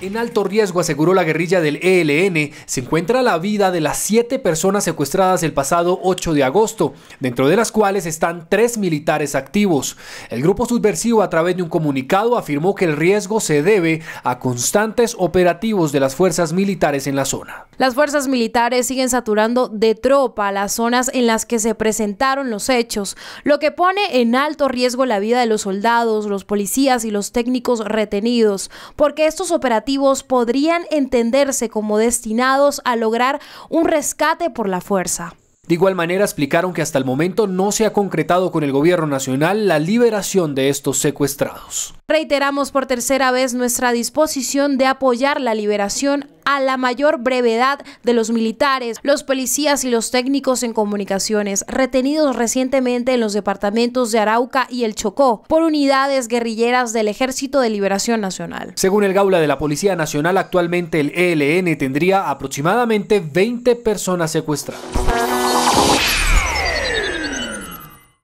En alto riesgo, aseguró la guerrilla del ELN, se encuentra la vida de las siete personas secuestradas el pasado 8 de agosto, dentro de las cuales están tres militares activos. El grupo subversivo, a través de un comunicado, afirmó que el riesgo se debe a constantes operativos de las fuerzas militares en la zona. Las fuerzas militares siguen saturando de tropa las zonas en las que se presentaron los hechos, lo que pone en alto riesgo la vida de los soldados, los policías y los técnicos retenidos, porque estos operativos podrían entenderse como destinados a lograr un rescate por la fuerza. De igual manera explicaron que hasta el momento no se ha concretado con el gobierno nacional la liberación de estos secuestrados. Reiteramos por tercera vez nuestra disposición de apoyar la liberación a la mayor brevedad de los militares, los policías y los técnicos en comunicaciones retenidos recientemente en los departamentos de Arauca y El Chocó por unidades guerrilleras del Ejército de Liberación Nacional. Según el Gaula de la Policía Nacional, actualmente el ELN tendría aproximadamente 20 personas secuestradas.